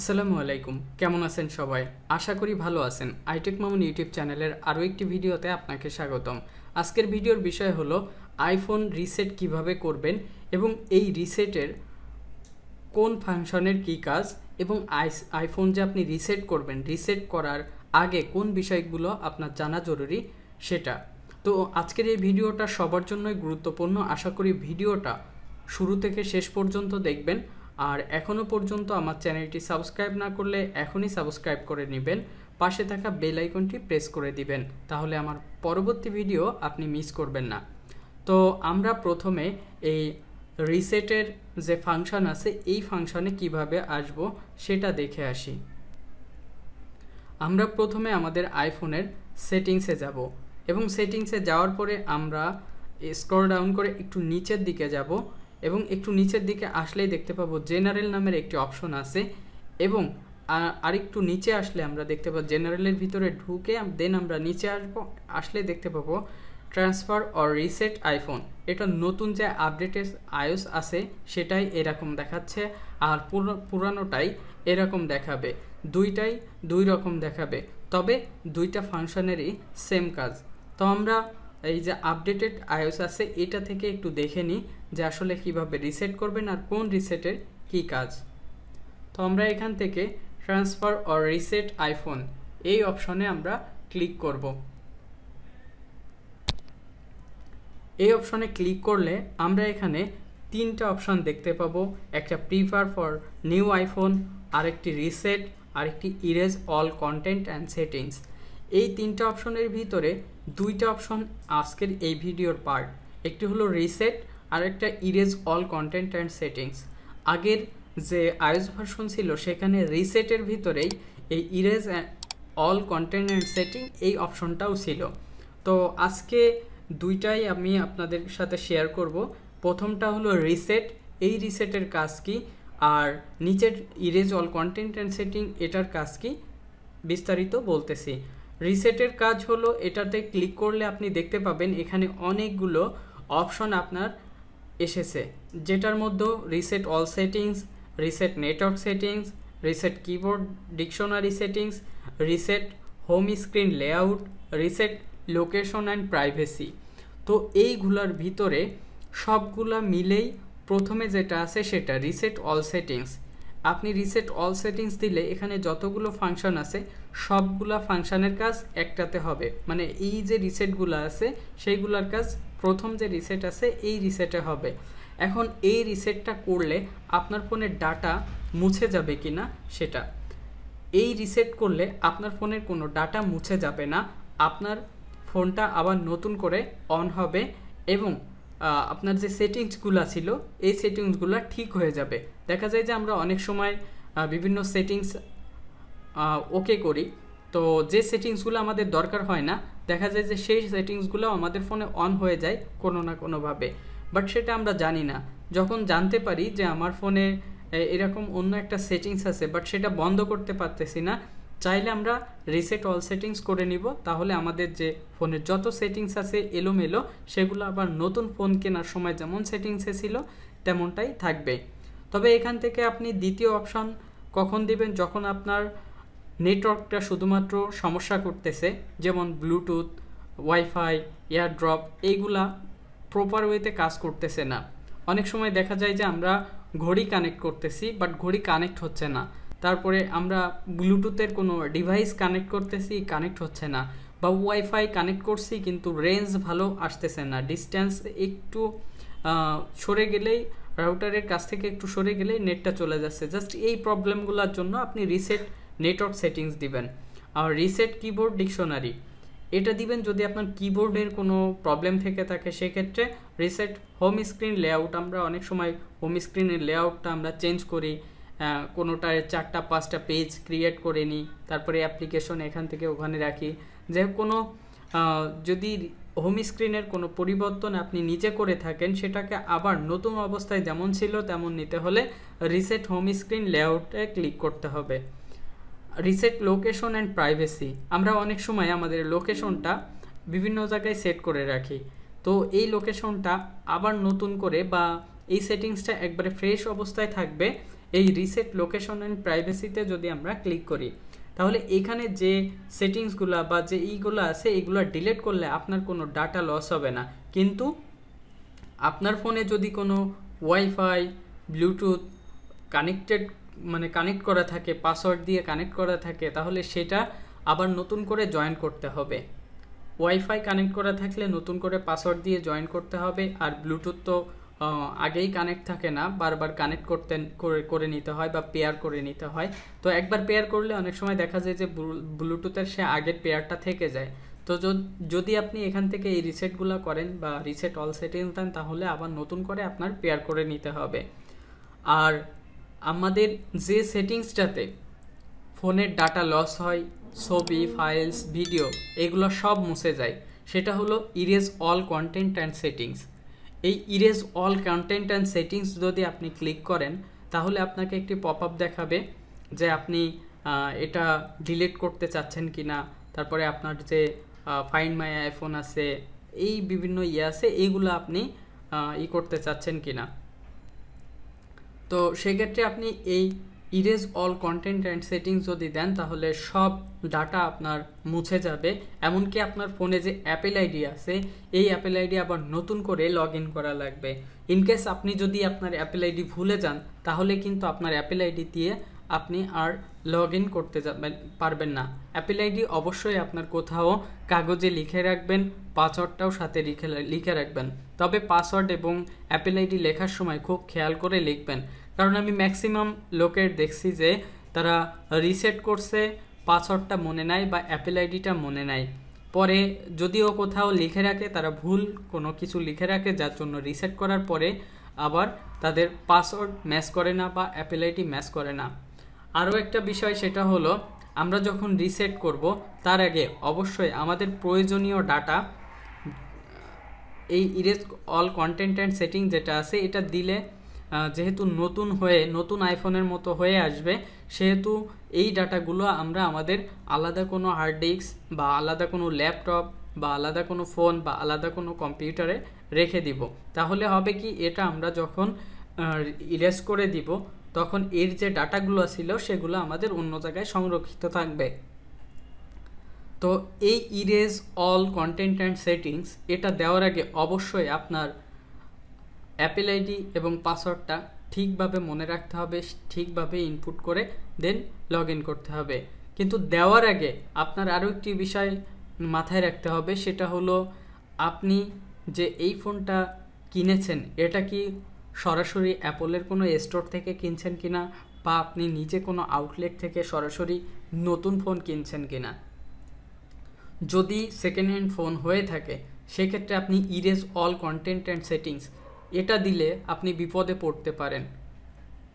আসসালামু আলাইকুম কেমন আছেন সবাই আশা করি ভালো আছেন আইটেক মামুন ইউটিউব চ্যানেলের আরও একটি ভিডিওতে আপনাকে স্বাগতম আজকের ভিডিওর বিষয় হলো আইফোন রিসেট কিভাবে করবেন এবং এই রিসেটের কোন ফাংশনের কি কাজ এবং আইফোন যে আপনি রিসেট করবেন রিসেট করার আগে কোন বিষয়গুলো আপনার জানা জরুরি সেটা তো আজকের এই ভিডিওটা সবার জন্যই গুরুত্বপূর্ণ আশা করি ভিডিওটা শুরু থেকে শেষ পর্যন্ত দেখবেন আর এখনও পর্যন্ত আমার চ্যানেলটি সাবস্ক্রাইব না করলে এখনই সাবস্ক্রাইব করে নেবেন পাশে থাকা বেল আইকনটি প্রেস করে দিবেন তাহলে আমার পরবর্তী ভিডিও আপনি মিস করবেন না তো আমরা প্রথমে এই রিসেটের যে ফাংশন আছে এই ফাংশনে কিভাবে আসব সেটা দেখে আসি আমরা প্রথমে আমাদের আইফোনের সেটিংসে যাব এবং সেটিংসে যাওয়ার পরে আমরা স্ক্রল ডাউন করে একটু নিচের দিকে যাব এবং একটু নিচের দিকে আসলেই দেখতে পাবো জেনারেল নামের একটি অপশন আছে এবং আরেকটু নিচে আসলে আমরা দেখতে পাবো জেনারেলের ভিতরে ঢুকে দেন আমরা নিচে আসব আসলে দেখতে পাবো ট্রান্সফার অর রিসেট আইফোন এটা নতুন যে আপডেটের আয়ুস আছে সেটাই এরকম দেখাচ্ছে আর পুরানোটাই এরকম দেখাবে দুইটাই দুই রকম দেখাবে তবে দুইটা ফাংশনেরই সেম কাজ তো আমরা এই যে আপডেটেড আয়োস আছে এটা থেকে একটু দেখে নিই যে আসলে কিভাবে রিসেট করবেন আর কোন রিসেটের কি কাজ তো আমরা এখান থেকে ট্রান্সফার অর রিসেট আইফোন এই অপশনে আমরা ক্লিক করব এই অপশনে ক্লিক করলে আমরা এখানে তিনটা অপশন দেখতে পাবো একটা প্রিফার ফর নিউ আইফোন আরেকটি রিসেট আরেকটি erase all content and settings এই তিনটা অপশনের ভিতরে দুইটা অপশন আজকের এই ভিডিওর পার্ট একটি হলো রিসেট আরেকটা erase all content and settings আগের যে আয়োজ ভার্সন ছিল সেখানে রিসেটের ভিতরেই এই erase all content and setting এই অপশনটাও ছিল তো আজকে দুইটাই আমি আপনাদের সাথে শেয়ার করব প্রথমটা হলো রিসেট এই রিসেটের কাজ কি আর নিচের erase all content and setting এটার কাজ কি বিস্তারিত বলতেছি রিসেটের কাজ হলো এটাতে ক্লিক করলে আপনি দেখতে পাবেন এখানে অনেকগুলো অপশন আপনার এসেছে যেটার মধ্যে reset all settings reset network settings reset keyboard dictionary settings reset home screen layout reset location and privacy তো এইগুলোর ভিতরে সবগুলা মিলেই প্রথমে যেটা আছে সেটা রিসেট অল সেটিংস আপনি রিসেট অল সেটিংস দিলে এখানে যতগুলো ফাংশন আছে সবগুলা ফাংশানের কাজ একটাতে হবে মানে এই যে রিসেটগুলো আছে সেইগুলোর কাজ প্রথম যে রিসেট আছে এই রিসেটে হবে এখন এই রিসেটটা করলে আপনার ফোনের ডাটা মুছে যাবে কি না সেটা এই রিসেট করলে আপনার ফোনের কোনো ডাটা মুছে যাবে না আপনার ফোনটা আবার নতুন করে অন হবে এবং আপনার যে সেটিংসগুলো ছিল এই সেটিংসগুলো ঠিক হয়ে যাবে দেখা যায় যে আমরা অনেক সময় বিভিন্ন সেটিংস ওকে করি তো যে সেটিংসগুলো আমাদের দরকার হয় না দেখা যায় যে সেই সেটিংসগুলো আমাদের ফোনে অন হয়ে যায় কোনো না কোনোভাবে বাট সেটা আমরা জানি না যখন জানতে পারি যে আমার ফোনে এরকম অন্য একটা সেটিংস আছে বাট সেটা বন্ধ করতে পারতেছি না চাইলে আমরা রিসেট অল সেটিংস করে নিব তাহলে আমাদের যে ফোনের যত সেটিংস আছে এলোমেলো সেগুলো আবার নতুন ফোন কেনার সময় যেমন সেটিংসে ছিল তেমনটাই থাকবে তবে এখান থেকে আপনি দ্বিতীয় অপশান কখন দিবেন যখন আপনার নেটওয়ার্কটা শুধুমাত্র সমস্যা করতেছে যেমন ব্লুটুথ ওয়াইফাই এয়ারড্রপ এইগুলা প্রপার ওয়েতে কাজ করতেছে না অনেক সময় দেখা যায় যে আমরা ঘড়ি কানেক্ট করতেছি বাট ঘড়ি কানেক্ট হচ্ছে না তারপরে আমরা ব্লুটুথের কোনো ডিভাইস কানেক্ট করতেছি কানেক্ট হচ্ছে না বা ওয়াইফাই কানেক্ট করছি কিন্তু রেঞ্জ ভালো আসতেছে না ডিস্ট্যান্স একটু সরে গেলেই রাউটারের কাছ থেকে একটু সরে গেলেই নেটটা চলে যাচ্ছে জাস্ট এই প্রবলেমগুলোর জন্য আপনি রিসেট নেটওয়ার্ক সেটিংস দিবেন আর রিসেট কিবোর্ড ডিকশনারি এটা দিবেন যদি আপনার কিবোর্ডের কোনো প্রবলেম থেকে থাকে সেক্ষেত্রে রিসেট হোম স্ক্রিন লেআউট আমরা অনেক সময় হোম স্ক্রিনের লেআউটটা আমরা চেঞ্জ করি হ্যাঁ, কোনোটার চারটা পাঁচটা পেজ ক্রিয়েট করে নিই তারপরে অ্যাপ্লিকেশন এখান থেকে ওখানে রাখি যে কোনো যদি হোম স্ক্রিনের কোনো পরিবর্তন আপনি নিজে করে থাকেন সেটাকে আবার নতুন অবস্থায় যেমন ছিল তেমন নিতে হলে রিসেট হোম স্ক্রিন লেআউটে ক্লিক করতে হবে রিসেট লোকেশন অ্যান্ড প্রাইভেসি আমরা অনেক সময় আমাদের লোকেশনটা বিভিন্ন জায়গায় সেট করে রাখি তো এই লোকেশনটা আবার নতুন করে বা এই সেটিংসটা একবারে ফ্রেশ অবস্থায় থাকবে এই রিসেট লোকেশন অ্যান্ড প্রাইভেসিতে যদি আমরা ক্লিক করি তাহলে এখানে যে সেটিংসগুলো বা যে ইগুলো আছে এগুলো ডিলেট করলে আপনার কোনো ডাটা লস হবে না কিন্তু আপনার ফোনে যদি কোনো ওয়াইফাই ব্লুটুথ কানেক্টেড মানে কানেক্ট করা থাকে পাসওয়ার্ড দিয়ে কানেক্ট করা থাকে তাহলে সেটা আবার নতুন করে জয়েন করতে হবে ওয়াইফাই কানেক্ট করা থাকলে নতুন করে পাসওয়ার্ড দিয়ে জয়েন করতে হবে আর ব্লুটুথ তো আগেই কানেক্ট থাকে না বারবার কানেক্ট করতে করে নিতে হয় বা পেয়ার করে নিতে হয় তো একবার পেয়ার করলে অনেক সময় দেখা যায় যে ব্লুটুথের সে আগের পেয়ারটা থেকে যায় তো যদি আপনি এখান থেকে এই রিসেটগুলো করেন বা রিসেট অল সেটিং দেন তাহলে আবার নতুন করে আপনার পেয়ার করে নিতে হবে আর আমাদের যে সেটিংসটাতে ফোনের ডাটা লস হয় ছবি ফাইলস ভিডিও এগুলো সব মুছে যায় সেটা হলো erase all content and settings এই erase all content and settings যদি আপনি ক্লিক করেন তাহলে আপনাকে একটি পপ আপ দেখাবে যে আপনি এটা ডিলিট করতে চাচ্ছেন কি না তারপরে আপনার যে ফাইন মাই আইফোন আছে এই বিভিন্ন ইয়ে আছে এইগুলো আপনি ই করতে চাচ্ছেন কি না তো সেক্ষেত্রে আপনি এই erase all content and settings যদি দেন তাহলে সব ডাটা আপনার মুছে যাবে এমনকি আপনার ফোনে যে অ্যাপেল আইডি আছে এই অ্যাপেল আইডি আবার নতুন করে লগ ইন করা লাগবে ইনকেস আপনি যদি আপনার অ্যাপেল আইডি ভুলে যান তাহলে কিন্তু আপনার অ্যাপেল আইডি দিয়ে আপনি আর লগ ইন করতে যাবেন মানে পারবেন না অ্যাপেল আইডি অবশ্যই আপনার কোথাও কাগজে লিখে রাখবেন পাসওয়ার্ডটাও সাথে লিখে লিখে রাখবেন তবে পাসওয়ার্ড এবং অ্যাপেল আইডি লেখার সময় খুব খেয়াল করে লিখবেন কারণ আমি ম্যাক্সিমাম লোকের দেখছি যে তারা রিসেট করছে পাসওয়ার্ডটা মনে নাই বা অ্যাপেল আইডিটা মনে নাই পরে যদিও কোথাও লিখে রাখে তারা ভুল কোনো কিছু লিখে রাখে যার জন্য রিসেট করার পরে আবার তাদের পাসওয়ার্ড ম্যাচ করে না বা অ্যাপেল আইডি ম্যাচ করে না আরও একটা বিষয় সেটা হলো আমরা যখন রিসেট করব তার আগে অবশ্যই আমাদের প্রয়োজনীয় ডাটা এই erase all content and setting যেটা আছে এটা দিলে যেহেতু নতুন হয়ে নতুন আইফোনের মতো হয়ে আসবে সেহেতু এই ডাটাগুলো আমরা আমাদের আলাদা কোনো হার্ড ডিস্ক বা আলাদা কোনো ল্যাপটপ বা আলাদা কোনো ফোন বা আলাদা কোনো কম্পিউটারে রেখে দিব তাহলে হবে কি এটা আমরা যখন ইরেজ করে দিব তখন এর যে ডাটাগুলো ছিল সেগুলো আমাদের অন্য জায়গায় সংরক্ষিত থাকবে তো এই erase all content and settings এটা দেওয়ার আগে অবশ্যই আপনার অ্যাপেল আইডি এবং পাসওয়ার্ডটা ঠিকভাবে মনে রাখতে হবে ঠিকভাবে ইনপুট করে দেন লগ করতে হবে কিন্তু দেওয়ার আগে আপনার আরও একটি বিষয় মাথায় রাখতে হবে সেটা হলো আপনি যে এই ফোনটা কিনেছেন এটা কি সরাসরি অ্যাপলের কোনো স্টোর থেকে কিনছেন কি না বা আপনি নিজে কোনো আউটলেট থেকে সরাসরি নতুন ফোন কিনছেন কি না যদি সেকেন্ড হ্যান্ড ফোন হয়ে থাকে সেক্ষেত্রে আপনি erase all content and settings এটা দিলে আপনি বিপদে পড়তে পারেন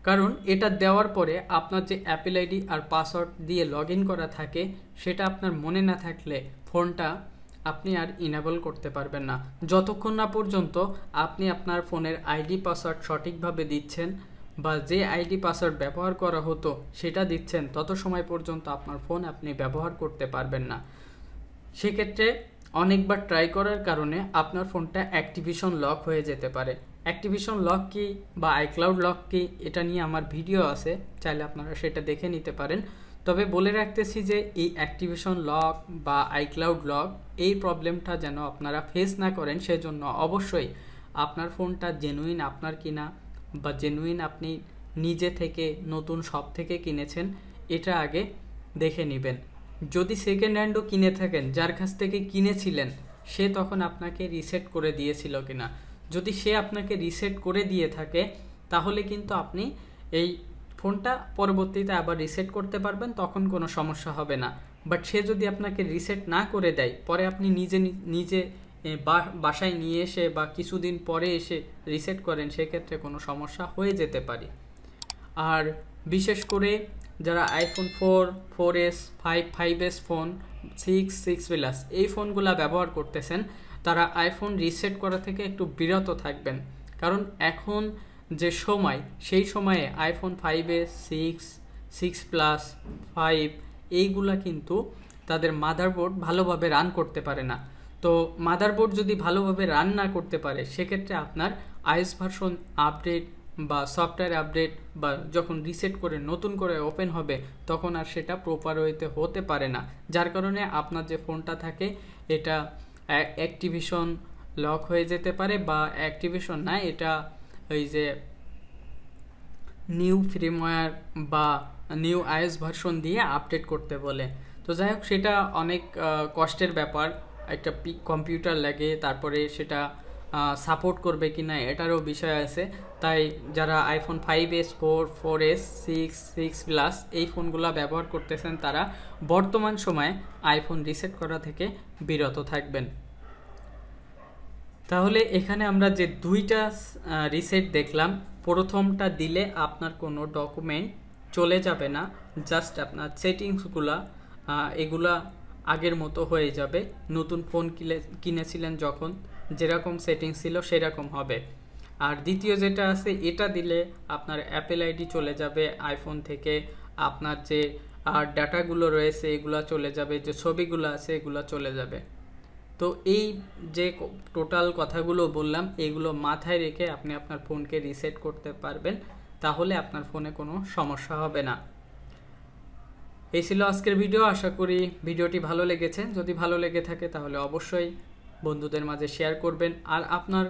কারণ এটা দেওয়ার পরে আপনার যে অ্যাপেল আইডি আর পাসওয়ার্ড দিয়ে লগ করা থাকে সেটা আপনার মনে না থাকলে ফোনটা আপনি আর ইনেবল করতে পারবেন না যতক্ষণ না পর্যন্ত আপনি আপনার ফোনের আইডি পাসওয়ার্ড সঠিকভাবে দিচ্ছেন বা যে আইডি পাসওয়ার্ড ব্যবহার করা হতো সেটা দিচ্ছেন তত সময় পর্যন্ত আপনার ফোন আপনি ব্যবহার করতে পারবেন না সেক্ষেত্রে অনেকবার ট্রাই করার কারণে আপনার ফোনটা অ্যাক্টিভিশন লক হয়ে যেতে পারে অ্যাক্টিভিশন লক কি বা আইক্লাউড লক কি এটা নিয়ে আমার ভিডিও আছে চাইলে আপনারা সেটা দেখে নিতে পারেন তবে বলে রাখতেছি যে এই অ্যাক্টিভেশন লক বা আইক্লাউড লক এই প্রবলেমটা যেন আপনারা ফেস না করেন সেজন্য অবশ্যই আপনার ফোনটা জেনুইন আপনার কিনা বা জেনুইন আপনি নিজে থেকে নতুন শপ থেকে কিনেছেন এটা আগে দেখে নেবেন যদি সেকেন্ড হ্যান্ডও কিনে থাকেন যার কাছ থেকে কিনেছিলেন সে তখন আপনাকে রিসেট করে দিয়েছিল কিনা যদি সে আপনাকে রিসেট করে দিয়ে থাকে তাহলে কিন্তু আপনি এই ফোনটা পরবর্তীতে আবার রিসেট করতে পারবেন তখন কোনো সমস্যা হবে না বাট সে যদি আপনাকে রিসেট না করে দেয় পরে আপনি নিজে নিজে বাসায় নিয়ে এসে বা কিছুদিন পরে এসে রিসেট করেন সেক্ষেত্রে কোনো সমস্যা হয়ে যেতে পারে আর বিশেষ করে যারা iPhone four four S five five S phone six six plus এই ফোনগুলো ব্যবহার করতেছেন তারা আইফোন রিসেট করা থেকে একটু বিরত থাকবেন কারণ এখন যে সময় সেই সময়ে iPhone five S six six plus five এইগুলা কিন্তু তাদের মাদারবোর্ড ভালোভাবে রান করতে পারে না তো মাদারবোর্ড যদি ভালোভাবে রান না করতে পারে সেক্ষেত্রে আপনার আইস ভার্সন আপডেট বা সফটওয়্যার আপডেট বা যখন রিসেট করে নতুন করে ওপেন হবে তখন আর সেটা প্রপার ওয়েতে হতে পারে না যার কারণে আপনার যে ফোনটা থাকে এটা অ্যাক্টিভেশন লক হয়ে যেতে পারে বা অ্যাক্টিভেশন না এটা ওই যে নিউ ফ্রিমওয়্যার বা নিউ আইএস ভার্সন দিয়ে আপডেট করতে বলে তো যাই হোক সেটা অনেক কষ্টের ব্যাপার একটা কম্পিউটার লাগে তারপরে সেটা সাপোর্ট করবে কি না এটারও বিষয় আছে তাই যারা iPhone five S four four S six six plus এই ফোনগুলো ব্যবহার করতেছেন তারা বর্তমান সময়ে আইফোন রিসেট করা থেকে বিরত থাকবেন তাহলে এখানে আমরা যে দুইটা রিসেট দেখলাম প্রথমটা দিলে আপনার কোনো ডকুমেন্ট চলে যাবে না জাস্ট আপনার সেটিংসগুলা এগুলা আগের মতো হয়ে যাবে নতুন ফোন কিনে কিনেছিলেন যখন যেরকম সেটিং ছিল সেরকম হবে আর দ্বিতীয় যেটা আছে এটা দিলে আপনার অ্যাপেল আইডি চলে যাবে আইফোন থেকে আপনার যে আর ডাটাগুলো রয়েছে এগুলো চলে যাবে যে ছবিগুলো আছে এগুলো চলে যাবে তো এই যে টোটাল কথাগুলো বললাম এগুলো মাথায় রেখে আপনি আপনার ফোনকে রিসেট করতে পারবেন তাহলে আপনার ফোনে কোনো সমস্যা হবে না এই ছিল আজকের ভিডিও আশা করি ভিডিওটি ভালো লেগেছে যদি ভালো লেগে থাকে তাহলে অবশ্যই বন্ধুদের মাঝে শেয়ার করবেন আর আপনার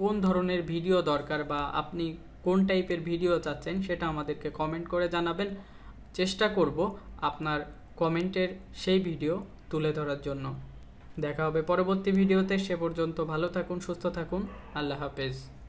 কোন ধরনের ভিডিও দরকার বা আপনি কোন টাইপের ভিডিও চাচ্ছেন সেটা আমাদেরকে কমেন্ট করে জানাবেন চেষ্টা করব আপনার কমেন্টের সেই ভিডিও তুলে ধরার জন্য দেখা হবে পরবর্তী ভিডিওতে সে পর্যন্ত ভালো থাকুন সুস্থ থাকুন আল্লাহ হাফেজ